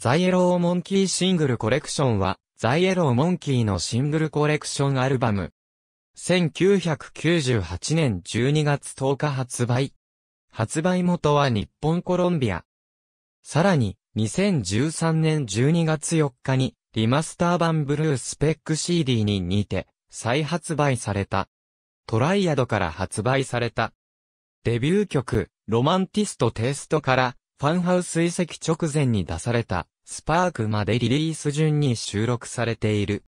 ザイエローモンキーシングルコレクションは、ザイエローモンキーのシングルコレクションアルバム。1998年12月10日発売。発売元は日本コロンビア。さらに、2013年12月4日に、リマスター版ブルースペック CD に似て、再発売された。トライアドから発売された。デビュー曲、ロマンティストテイストから、ファンハウス遺跡直前に出された、スパークまでリリース順に収録されている。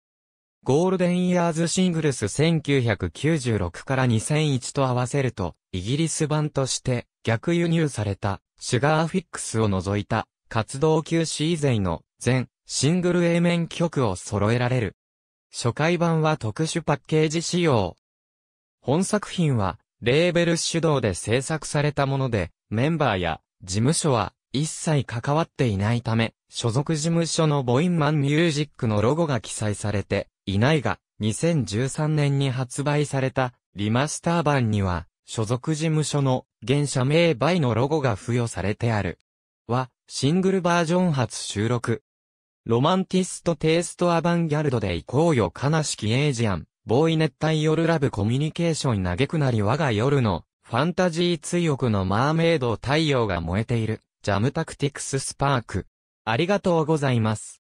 ゴールデンイヤーズシングルス1996から2001と合わせると、イギリス版として逆輸入された、シュガーフィックスを除いた、活動休止以前の全シングル A 面曲を揃えられる。初回版は特殊パッケージ仕様。本作品は、レーベル主導で制作されたもので、メンバーや事務所は一切関わっていないため、所属事務所のボインマンミュージックのロゴが記載されていないが、2013年に発売されたリマスター版には、所属事務所の現社名バイのロゴが付与されてある。は、シングルバージョン初収録。ロマンティストテイストアバンギャルドで行こうよ悲しきエイジアン、ボーイ熱帯夜ラブコミュニケーション嘆くなり我が夜のファンタジー追憶のマーメイド太陽が燃えている、ジャムタクティクススパーク。ありがとうございます。